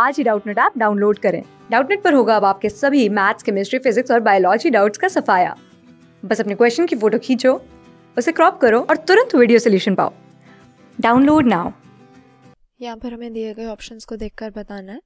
आज ही Doubtnut app download करें डाउटनेट पर होगा अब आपके सभी मैथ्स केमिस्ट्री फिजिक्स और बायोलॉजी डाउट्स का सफाया बस अपने क्वेश्चन की फोटो खींचो उसे क्रॉप करो और तुरंत वीडियो सोल्यूशन पाओ डाउनलोड नाउ यहाँ पर हमें दिए गए ऑप्शंस को देखकर बताना है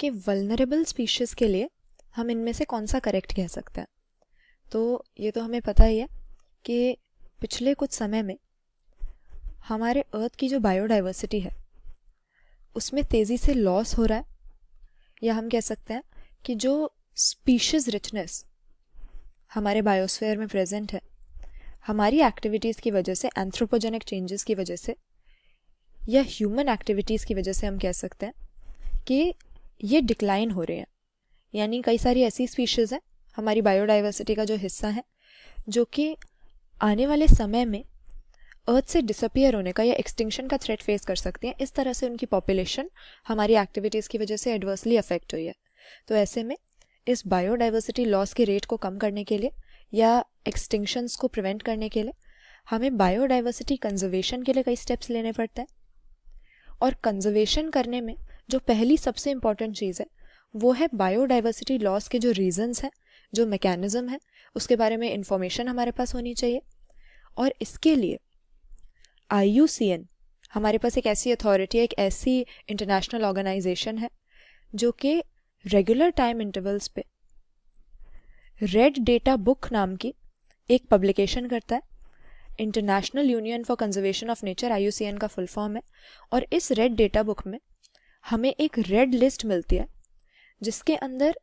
कि वलनरेबल स्पीशीज़ के लिए हम इनमें से कौन सा करेक्ट कह सकते हैं तो ये तो हमें पता ही है कि पिछले कुछ समय में हमारे अर्थ की जो बायोडाइवर्सिटी है उसमें तेज़ी से लॉस हो रहा है या हम कह सकते हैं कि जो स्पीशीज़ रिचनेस हमारे बायोस्फेयर में प्रेजेंट है हमारी एक्टिविटीज़ की वजह से एंथ्रोपोजेनिक चेंजेस की वजह से या ह्यूमन एक्टिविटीज़ की वजह से हम कह सकते हैं कि ये डिक्लाइन हो रहे हैं यानी कई सारी ऐसी स्पीशीज़ हैं हमारी बायोडाइवर्सिटी का जो हिस्सा है जो कि आने वाले समय में अर्थ से डिसअपियर होने का या एक्सटिंक्शन का थ्रेट फेस कर सकती हैं इस तरह से उनकी पॉपुलेशन हमारी एक्टिविटीज़ की वजह से एडवर्सली अफेक्ट हुई है तो ऐसे में इस बायोडाइवर्सिटी लॉस के रेट को कम करने के लिए या एक्सटिंक्शंस को प्रिवेंट करने के लिए हमें बायोडाइवर्सिटी कंजर्वेशन के लिए कई स्टेप्स लेने पड़ते हैं और कंजर्वेशन करने में जो पहली सबसे इम्पॉर्टेंट चीज़ है वो है बायोडाइवर्सिटी लॉस के जो रीजंस हैं जो मैकेनिज़्म है उसके बारे में इंफॉर्मेशन हमारे पास होनी चाहिए और इसके लिए आई हमारे पास एक ऐसी अथॉरिटी है एक ऐसी इंटरनेशनल ऑर्गेनाइजेशन है जो कि रेगुलर टाइम इंटरवल्स पे रेड डेटा बुक नाम की एक पब्लिकेशन करता है international union for conservation of nature I का फुल फॉर्म है और इस रेड डेटा बुक में हमें एक रेड लिस्ट मिलती है जिसके अंदर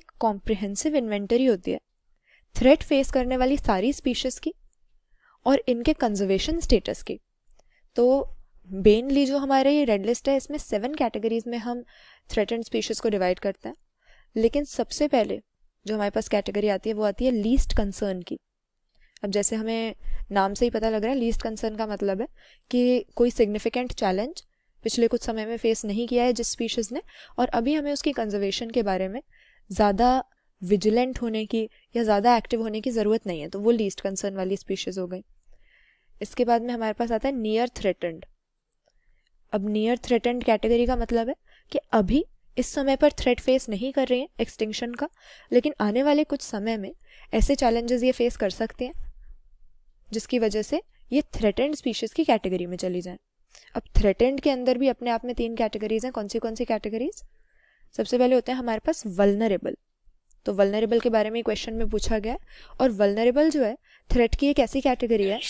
एक कॉम्प्रिहेंसिव इन्वेंटरी होती है थ्रेट फेस करने वाली सारी स्पीशीज़ की और इनके कंजर्वेशन स्टेटस की तो मेनली जो हमारे ये रेड लिस्ट है इसमें सेवन कैटेगरीज में हम थ्रेटन स्पीशीज़ को डिवाइड करते हैं लेकिन सबसे पहले जो हमारे पास कैटेगरी आती है वो आती है लीस्ट कंसर्न की अब जैसे हमें नाम से ही पता लग रहा है लीस्ट कंसर्न का मतलब है कि कोई सिग्निफिकेंट चैलेंज पिछले कुछ समय में फेस नहीं किया है जिस स्पीशीज़ ने और अभी हमें उसकी कंजर्वेशन के बारे में ज़्यादा विजिलेंट होने की या ज़्यादा एक्टिव होने की ज़रूरत नहीं है तो वो लीस्ट कंसर्न वाली स्पीशीज़ हो गई इसके बाद में हमारे पास आता है नियर थ्रेटेंड अब नियर थ्रेटेंड कैटेगरी का मतलब है कि अभी इस समय पर थ्रेट फेस नहीं कर रहे हैं एक्सटिंक्शन का लेकिन आने वाले कुछ समय में ऐसे चैलेंजेस ये फेस कर सकते हैं जिसकी वजह से ये थ्रेटेंड स्पीशीज़ की कैटेगरी में चली जाएं अब थ्रेटेंड के अंदर भी अपने आप में तीन कैटेगरीज हैं कौन सी कौन सी कैटेगरीज सबसे पहले होते हैं हमारे पास वलनरेबल तो वलनरेबल के बारे में क्वेश्चन में पूछा गया है और वलनरेबल जो है थ्रेट की एक ऐसी कैटेगरी है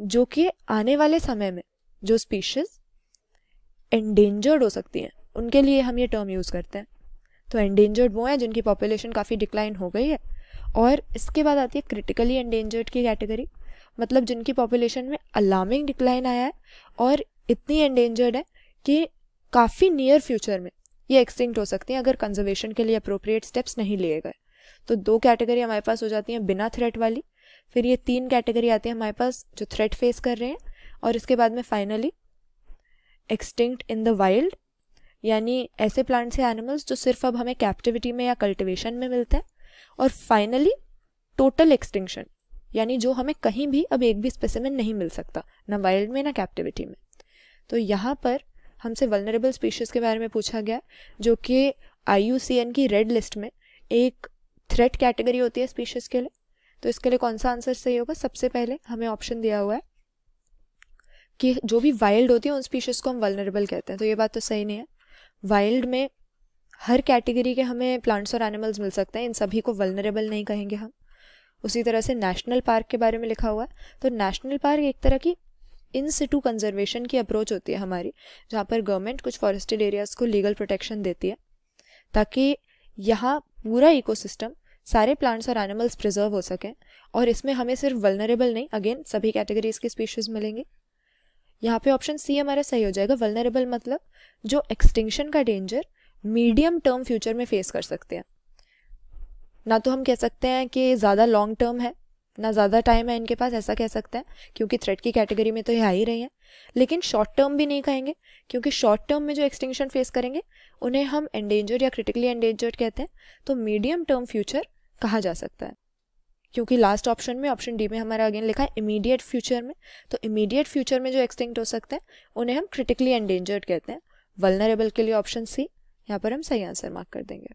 जो कि आने वाले समय में जो स्पीशीज एंडेंजर्ड हो सकती हैं उनके लिए हम ये टर्म यूज़ करते हैं तो एंडेंजर्ड वो हैं जिनकी पॉपुलेशन काफ़ी डिक्लाइन हो गई है और इसके बाद आती है क्रिटिकली एंडेंजर्ड की कैटेगरी मतलब जिनकी पॉपुलेशन में अलार्मिंग डिक्लाइन आया है और इतनी एंडेंजर्ड है कि काफ़ी नियर फ्यूचर में ये एक्सटिंक्ट हो सकती हैं अगर कंजर्वेशन के लिए अप्रोप्रिएट स्टेप्स नहीं लिए गए तो दो कैटेगरी हमारे पास हो जाती हैं बिना थ्रेट वाली फिर ये तीन कैटेगरी आती है हमारे पास जो थ्रेट फेस कर रहे हैं और इसके बाद में finally extinct in the wild यानी ऐसे प्लांट्स या एनिमल्स जो सिर्फ अब हमें कैप्टिविटी में या कल्टिवेशन में मिलते हैं और फाइनली टोटल एक्सटिंक्शन यानी जो हमें कहीं भी अब एक भी में नहीं मिल सकता ना वाइल्ड में ना कैप्टिविटी में तो यहाँ पर हमसे वलनरेबल स्पीशीज़ के बारे में पूछा गया जो कि आई की रेड लिस्ट में एक थ्रेट कैटेगरी होती है स्पीशीज़ के लिए तो इसके लिए कौन सा आंसर सही होगा सबसे पहले हमें ऑप्शन दिया हुआ है कि जो भी वाइल्ड होती है उन स्पीशीज़ को हम वलनरेबल कहते हैं तो ये बात तो सही नहीं है वाइल्ड में हर कैटेगरी के हमें प्लांट्स और एनिमल्स मिल सकते हैं इन सभी को वलनरेबल नहीं कहेंगे हम उसी तरह से नेशनल पार्क के बारे में लिखा हुआ है तो नेशनल पार्क एक तरह की इन सिटू कंजर्वेशन की अप्रोच होती है हमारी जहाँ पर गवर्नमेंट कुछ फॉरेस्टेड एरियाज़ को लीगल प्रोटेक्शन देती है ताकि यहाँ पूरा इकोसिस्टम सारे प्लांट्स और एनिमल्स प्रिजर्व हो सकें और इसमें हमें सिर्फ वलनरेबल नहीं अगेन सभी कैटेगरीज की स्पीशीज मिलेंगी यहाँ पे ऑप्शन सी हमारा सही हो जाएगा वलनरेबल मतलब जो एक्सटिंक्शन का डेंजर मीडियम टर्म फ्यूचर में फेस कर सकते हैं ना तो हम कह सकते हैं कि ज़्यादा लॉन्ग टर्म है ना ज़्यादा टाइम है इनके पास ऐसा कह सकते हैं क्योंकि थ्रेट की कैटेगरी में तो ये आ ही रही हैं लेकिन शॉर्ट टर्म भी नहीं कहेंगे क्योंकि शॉर्ट टर्म में जो एक्सटिंक्शन फेस करेंगे उन्हें हम एंडेंजर्ड या क्रिटिकली एंडेंजर्ड कहते हैं तो मीडियम टर्म फ्यूचर कहा जा सकता है क्योंकि लास्ट ऑप्शन में ऑप्शन डी में हमारा अगेन लिखा है इमीडिएट फ्यूचर में तो इमीडिएट फ्यूचर में जो एक्सटिंक्ट हो सकते हैं उन्हें हम क्रिटिकली एंडेंजर्ड कहते हैं वलनरेबल के लिए ऑप्शन सी यहाँ पर हम सही आंसर मार्क कर देंगे